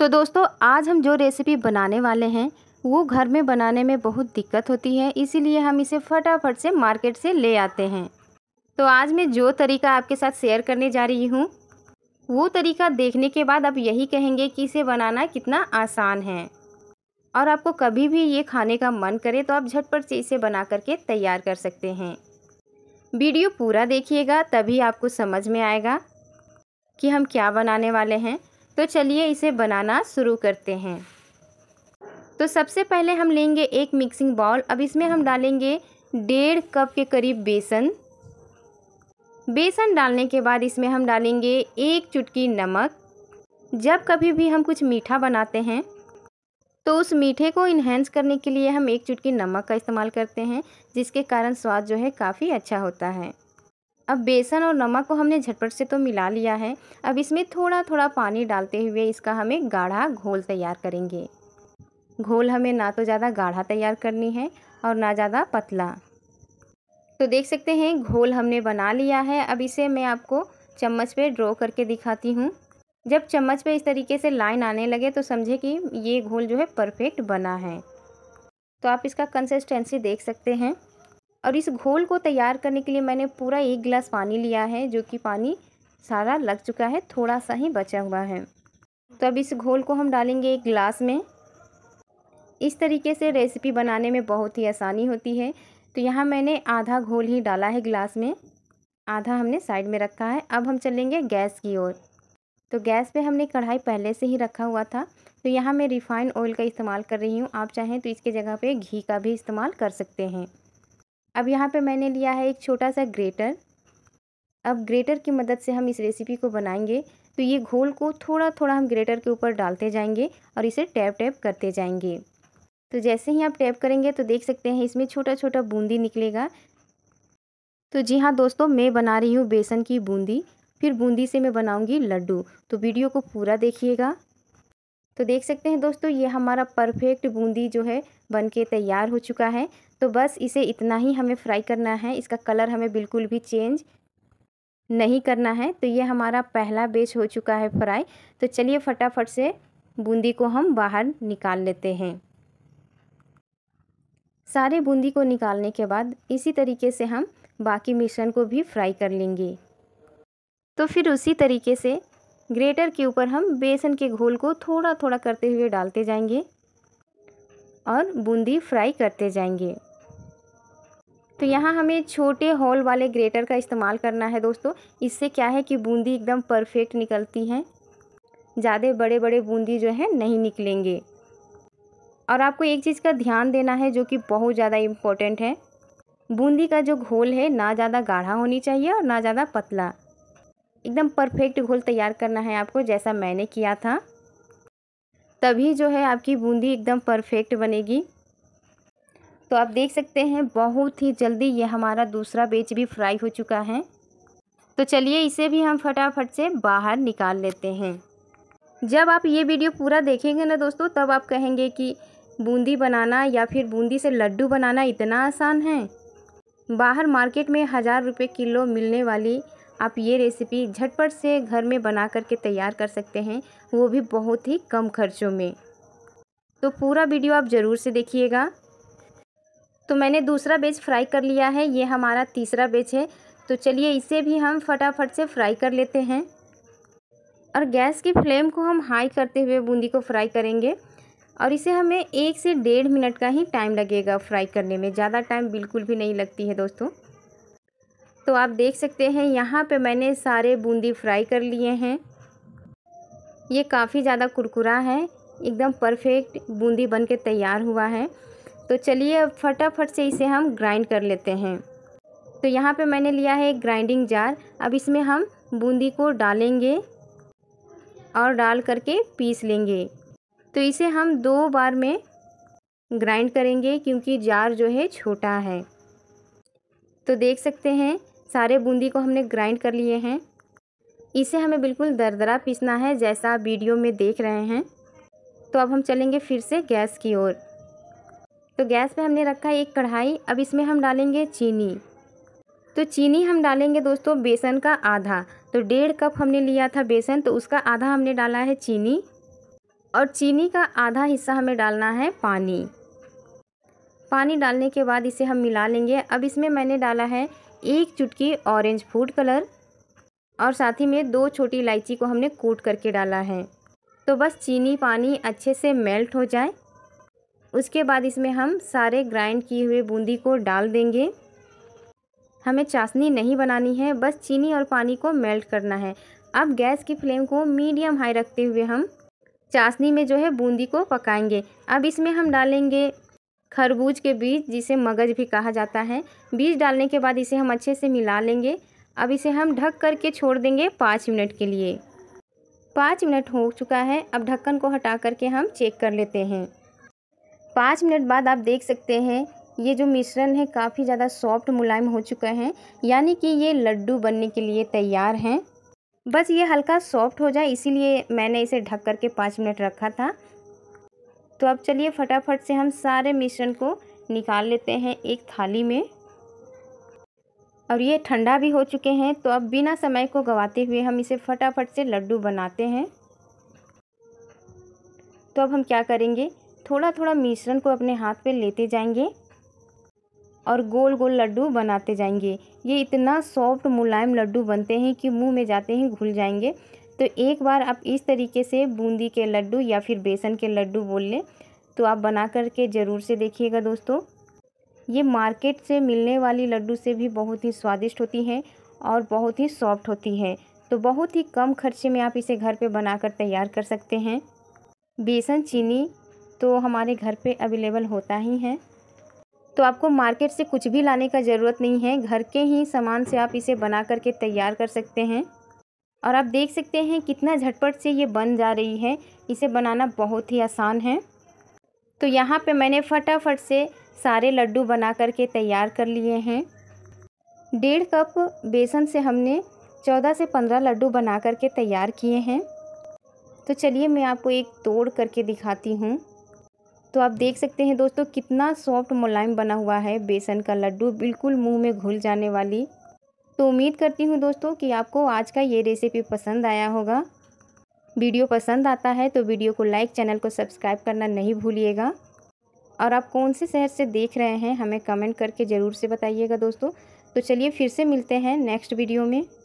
तो दोस्तों आज हम जो रेसिपी बनाने वाले हैं वो घर में बनाने में बहुत दिक्कत होती है इसीलिए हम इसे फटाफट से मार्केट से ले आते हैं तो आज मैं जो तरीका आपके साथ शेयर करने जा रही हूँ वो तरीका देखने के बाद आप यही कहेंगे कि इसे बनाना कितना आसान है और आपको कभी भी ये खाने का मन करे तो आप झटपट से इसे बना करके तैयार कर सकते हैं वीडियो पूरा देखिएगा तभी आपको समझ में आएगा कि हम क्या बनाने वाले हैं तो चलिए इसे बनाना शुरू करते हैं तो सबसे पहले हम लेंगे एक मिक्सिंग बाउल अब इसमें हम डालेंगे डेढ़ कप के करीब बेसन बेसन डालने के बाद इसमें हम डालेंगे एक चुटकी नमक जब कभी भी हम कुछ मीठा बनाते हैं तो उस मीठे को इन्हेंस करने के लिए हम एक चुटकी नमक का इस्तेमाल करते हैं जिसके कारण स्वाद जो है काफ़ी अच्छा होता है अब बेसन और नमक को हमने झटपट से तो मिला लिया है अब इसमें थोड़ा थोड़ा पानी डालते हुए इसका हमें गाढ़ा घोल तैयार करेंगे घोल हमें ना तो ज़्यादा गाढ़ा तैयार करनी है और ना ज़्यादा पतला तो देख सकते हैं घोल हमने बना लिया है अब इसे मैं आपको चम्मच पे ड्रॉ करके दिखाती हूँ जब चम्मच पे इस तरीके से लाइन आने लगे तो समझे कि ये घोल जो है परफेक्ट बना है तो आप इसका कंसिस्टेंसी देख सकते हैं और इस घोल को तैयार करने के लिए मैंने पूरा एक गिलास पानी लिया है जो कि पानी सारा लग चुका है थोड़ा सा ही बचा हुआ है तो अब इस घोल को हम डालेंगे एक गिलास में इस तरीके से रेसिपी बनाने में बहुत ही आसानी होती है तो यहाँ मैंने आधा घोल ही डाला है गिलास में आधा हमने साइड में रखा है अब हम चलेंगे गैस की ओर तो गैस पे हमने कढ़ाई पहले से ही रखा हुआ था तो यहाँ मैं रिफ़ाइन ऑयल का इस्तेमाल कर रही हूँ आप चाहें तो इसके जगह पे घी का भी इस्तेमाल कर सकते हैं अब यहाँ पे मैंने लिया है एक छोटा सा ग्रेटर अब ग्रेटर की मदद से हम इस रेसिपी को बनाएंगे तो ये घोल को थोड़ा थोड़ा हम ग्रेटर के ऊपर डालते जाएंगे और इसे टैप टैप करते जाएंगे तो जैसे ही आप टैप करेंगे तो देख सकते हैं इसमें छोटा छोटा बूंदी निकलेगा तो जी हाँ दोस्तों मैं बना रही हूँ बेसन की बूंदी फिर बूंदी से मैं बनाऊँगी लड्डू तो वीडियो को पूरा देखिएगा तो देख सकते हैं दोस्तों ये हमारा परफेक्ट बूंदी जो है बनके तैयार हो चुका है तो बस इसे इतना ही हमें फ्राई करना है इसका कलर हमें बिल्कुल भी चेंज नहीं करना है तो ये हमारा पहला बेच हो चुका है फ्राई तो चलिए फटाफट से बूंदी को हम बाहर निकाल लेते हैं सारे बूंदी को निकालने के बाद इसी तरीके से हम बाकी मिश्रण को भी फ्राई कर लेंगे तो फिर उसी तरीके से ग्रेटर के ऊपर हम बेसन के घोल को थोड़ा थोड़ा करते हुए डालते जाएंगे और बूंदी फ्राई करते जाएंगे तो यहाँ हमें छोटे हॉल वाले ग्रेटर का इस्तेमाल करना है दोस्तों इससे क्या है कि बूंदी एकदम परफेक्ट निकलती हैं ज़्यादा बड़े बड़े बूंदी जो है नहीं निकलेंगे और आपको एक चीज़ का ध्यान देना है जो कि बहुत ज़्यादा इम्पोर्टेंट है बूंदी का जो घोल है ना ज़्यादा गाढ़ा होनी चाहिए और ना ज़्यादा पतला एकदम परफेक्ट घोल तैयार करना है आपको जैसा मैंने किया था तभी जो है आपकी बूंदी एकदम परफेक्ट बनेगी तो आप देख सकते हैं बहुत ही जल्दी ये हमारा दूसरा बेच भी फ्राई हो चुका है तो चलिए इसे भी हम फटाफट से बाहर निकाल लेते हैं जब आप ये वीडियो पूरा देखेंगे ना दोस्तों तब आप कहेंगे कि बूंदी बनाना या फिर बूंदी से लड्डू बनाना इतना आसान है बाहर मार्केट में हज़ार रुपये किलो मिलने वाली आप ये रेसिपी झटपट से घर में बना करके तैयार कर सकते हैं वो भी बहुत ही कम खर्चों में तो पूरा वीडियो आप ज़रूर से देखिएगा तो मैंने दूसरा बेच फ्राई कर लिया है ये हमारा तीसरा बेच है तो चलिए इसे भी हम फटाफट से फ्राई कर लेते हैं और गैस की फ्लेम को हम हाई करते हुए बूंदी को फ्राई करेंगे और इसे हमें एक से डेढ़ मिनट का ही टाइम लगेगा फ्राई करने में ज़्यादा टाइम बिल्कुल भी नहीं लगती है दोस्तों तो आप देख सकते हैं यहाँ पे मैंने सारे बूंदी फ्राई कर लिए हैं ये काफ़ी ज़्यादा कुरकुरा है एकदम परफेक्ट बूंदी बन के तैयार हुआ है तो चलिए अब फटाफट से इसे हम ग्राइंड कर लेते हैं तो यहाँ पे मैंने लिया है एक ग्राइंडिंग जार अब इसमें हम बूंदी को डालेंगे और डाल करके पीस लेंगे तो इसे हम दो बार में ग्राइंड करेंगे क्योंकि जार जो है छोटा है तो देख सकते हैं सारे बूंदी को हमने ग्राइंड कर लिए हैं इसे हमें बिल्कुल दरदरा पीसना है जैसा आप वीडियो में देख रहे हैं तो अब हम चलेंगे फिर से गैस की ओर तो गैस पे हमने रखा एक कढ़ाई अब इसमें हम डालेंगे चीनी तो चीनी हम डालेंगे दोस्तों बेसन का आधा तो डेढ़ कप हमने लिया था बेसन तो उसका आधा हमने डाला है चीनी और चीनी का आधा हिस्सा हमें डालना है पानी पानी डालने के बाद इसे हम मिला लेंगे अब इसमें मैंने डाला है एक चुटकी ऑरेंज फूड कलर और साथ ही में दो छोटी इलायची को हमने कूट करके डाला है तो बस चीनी पानी अच्छे से मेल्ट हो जाए उसके बाद इसमें हम सारे ग्राइंड किए हुए बूंदी को डाल देंगे हमें चाशनी नहीं बनानी है बस चीनी और पानी को मेल्ट करना है अब गैस की फ्लेम को मीडियम हाई रखते हुए हम चाशनी में जो है बूंदी को पकाएंगे अब इसमें हम डालेंगे खरबूज के बीज जिसे मगज भी कहा जाता है बीज डालने के बाद इसे हम अच्छे से मिला लेंगे अब इसे हम ढक करके छोड़ देंगे पाँच मिनट के लिए पाँच मिनट हो चुका है अब ढक्कन को हटा करके हम चेक कर लेते हैं पाँच मिनट बाद आप देख सकते हैं ये जो मिश्रण है काफ़ी ज़्यादा सॉफ्ट मुलायम हो चुका है यानी कि ये लड्डू बनने के लिए तैयार हैं बस ये हल्का सॉफ्ट हो जाए इसीलिए मैंने इसे ढक करके पाँच मिनट रखा था तो अब चलिए फटाफट से हम सारे मिश्रण को निकाल लेते हैं एक थाली में और ये ठंडा भी हो चुके हैं तो अब बिना समय को गवाते हुए हम इसे फटाफट से लड्डू बनाते हैं तो अब हम क्या करेंगे थोड़ा थोड़ा मिश्रण को अपने हाथ पे लेते जाएंगे और गोल गोल लड्डू बनाते जाएंगे ये इतना सॉफ्ट मुलायम लड्डू बनते हैं कि मुंह में जाते ही घुल जाएंगे तो एक बार आप इस तरीके से बूंदी के लड्डू या फिर बेसन के लड्डू बोल लें तो आप बना कर के ज़रूर से देखिएगा दोस्तों ये मार्केट से मिलने वाली लड्डू से भी बहुत ही स्वादिष्ट होती हैं और बहुत ही सॉफ्ट होती है तो बहुत ही कम खर्चे में आप इसे घर पे बनाकर तैयार कर सकते हैं बेसन चीनी तो हमारे घर पे अवेलेबल होता ही है तो आपको मार्केट से कुछ भी लाने का ज़रूरत नहीं है घर के ही सामान से आप इसे बना करके तैयार कर सकते हैं और आप देख सकते हैं कितना झटपट से ये बन जा रही है इसे बनाना बहुत ही आसान है तो यहाँ पे मैंने फटाफट से सारे लड्डू बना करके तैयार कर लिए हैं डेढ़ कप बेसन से हमने चौदह से पंद्रह लड्डू बना करके तैयार किए हैं तो चलिए मैं आपको एक तोड़ करके दिखाती हूँ तो आप देख सकते हैं दोस्तों कितना सॉफ्ट मुलायम बना हुआ है बेसन का लड्डू बिल्कुल मुँह में घुल जाने वाली तो उम्मीद करती हूँ दोस्तों कि आपको आज का ये रेसिपी पसंद आया होगा वीडियो पसंद आता है तो वीडियो को लाइक चैनल को सब्सक्राइब करना नहीं भूलिएगा और आप कौन से शहर से देख रहे हैं हमें कमेंट करके ज़रूर से बताइएगा दोस्तों तो चलिए फिर से मिलते हैं नेक्स्ट वीडियो में